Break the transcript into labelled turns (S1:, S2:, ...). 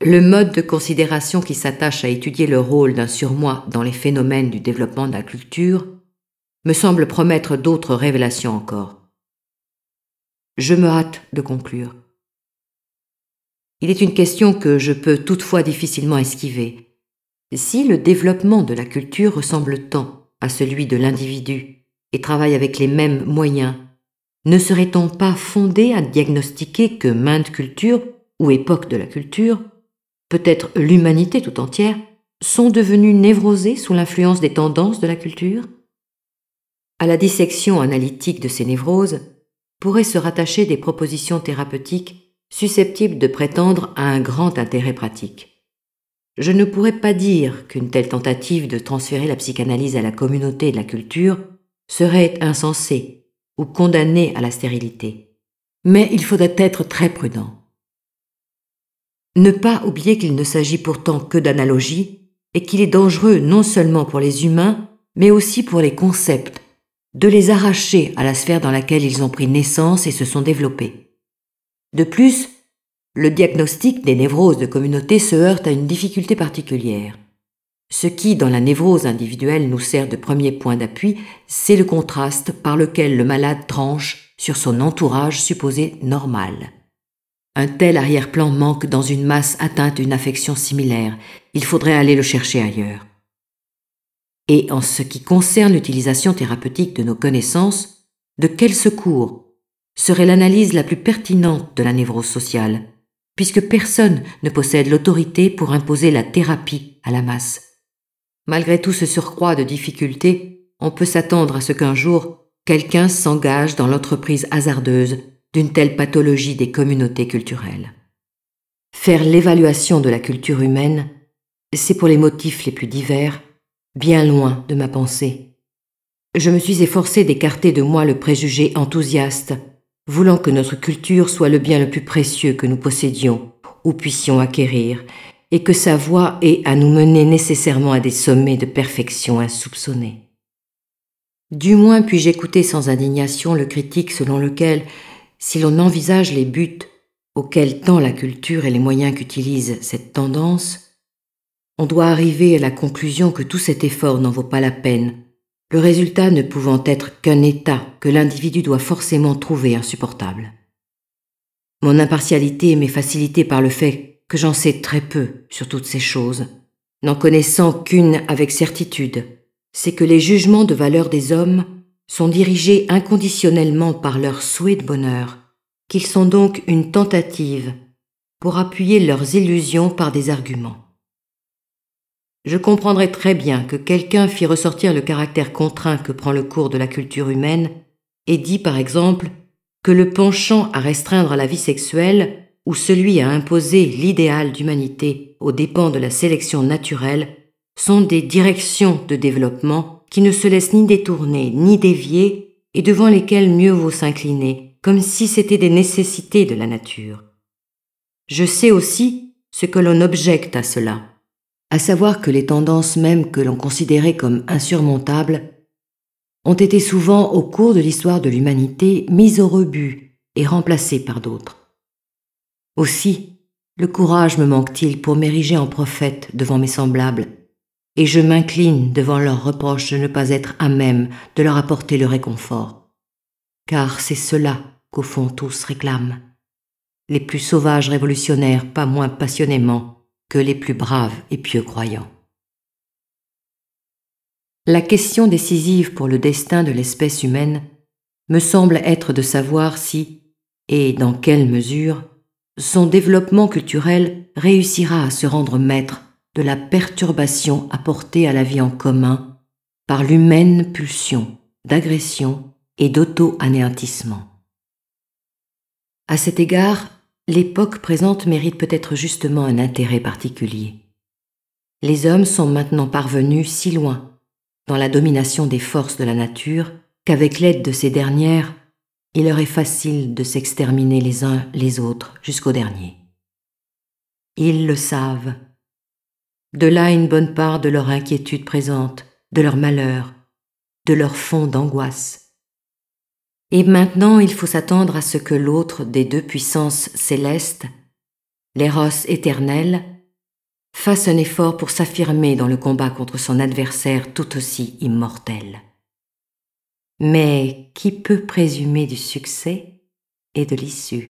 S1: Le mode de considération qui s'attache à étudier le rôle d'un surmoi dans les phénomènes du développement de la culture me semble promettre d'autres révélations encore. Je me hâte de conclure. Il est une question que je peux toutefois difficilement esquiver. Si le développement de la culture ressemble tant à celui de l'individu et travaille avec les mêmes moyens, ne serait-on pas fondé à diagnostiquer que de culture ou époque de la culture peut-être l'humanité tout entière, sont devenus névrosés sous l'influence des tendances de la culture À la dissection analytique de ces névroses pourraient se rattacher des propositions thérapeutiques susceptibles de prétendre à un grand intérêt pratique. Je ne pourrais pas dire qu'une telle tentative de transférer la psychanalyse à la communauté de la culture serait insensée ou condamnée à la stérilité. Mais il faudrait être très prudent. Ne pas oublier qu'il ne s'agit pourtant que d'analogies et qu'il est dangereux non seulement pour les humains, mais aussi pour les concepts, de les arracher à la sphère dans laquelle ils ont pris naissance et se sont développés. De plus, le diagnostic des névroses de communauté se heurte à une difficulté particulière. Ce qui, dans la névrose individuelle, nous sert de premier point d'appui, c'est le contraste par lequel le malade tranche sur son entourage supposé normal. Un tel arrière-plan manque dans une masse atteinte d'une affection similaire. Il faudrait aller le chercher ailleurs. Et en ce qui concerne l'utilisation thérapeutique de nos connaissances, de quel secours serait l'analyse la plus pertinente de la névrose sociale, puisque personne ne possède l'autorité pour imposer la thérapie à la masse. Malgré tout ce surcroît de difficultés, on peut s'attendre à ce qu'un jour, quelqu'un s'engage dans l'entreprise hasardeuse d'une telle pathologie des communautés culturelles. Faire l'évaluation de la culture humaine, c'est pour les motifs les plus divers, bien loin de ma pensée. Je me suis efforcé d'écarter de moi le préjugé enthousiaste, voulant que notre culture soit le bien le plus précieux que nous possédions ou puissions acquérir, et que sa voie ait à nous mener nécessairement à des sommets de perfection insoupçonnés. Du moins puis-je écouter sans indignation le critique selon lequel si l'on envisage les buts auxquels tend la culture et les moyens qu'utilise cette tendance, on doit arriver à la conclusion que tout cet effort n'en vaut pas la peine, le résultat ne pouvant être qu'un état que l'individu doit forcément trouver insupportable. Mon impartialité m'est facilitée par le fait que j'en sais très peu sur toutes ces choses, n'en connaissant qu'une avec certitude, c'est que les jugements de valeur des hommes sont dirigés inconditionnellement par leur souhait de bonheur, qu'ils sont donc une tentative pour appuyer leurs illusions par des arguments. Je comprendrais très bien que quelqu'un fit ressortir le caractère contraint que prend le cours de la culture humaine et dit par exemple que le penchant à restreindre la vie sexuelle ou celui à imposer l'idéal d'humanité aux dépens de la sélection naturelle sont des directions de développement qui ne se laissent ni détourner, ni dévier, et devant lesquels mieux vaut s'incliner, comme si c'était des nécessités de la nature. Je sais aussi ce que l'on objecte à cela, à savoir que les tendances mêmes que l'on considérait comme insurmontables ont été souvent au cours de l'histoire de l'humanité mises au rebut et remplacées par d'autres. Aussi, le courage me manque-t-il pour m'ériger en prophète devant mes semblables et je m'incline devant leurs reproches de ne pas être à même de leur apporter le réconfort. Car c'est cela qu'au fond tous réclament. Les plus sauvages révolutionnaires pas moins passionnément que les plus braves et pieux croyants. La question décisive pour le destin de l'espèce humaine me semble être de savoir si, et dans quelle mesure, son développement culturel réussira à se rendre maître de la perturbation apportée à la vie en commun par l'humaine pulsion d'agression et d'auto-anéantissement. À cet égard, l'époque présente mérite peut-être justement un intérêt particulier. Les hommes sont maintenant parvenus si loin dans la domination des forces de la nature qu'avec l'aide de ces dernières, il leur est facile de s'exterminer les uns les autres jusqu'au dernier. Ils le savent de là une bonne part de leur inquiétude présente, de leur malheur, de leur fond d'angoisse. Et maintenant il faut s'attendre à ce que l'autre des deux puissances célestes, l'éros éternel, fasse un effort pour s'affirmer dans le combat contre son adversaire tout aussi immortel. Mais qui peut présumer du succès et de l'issue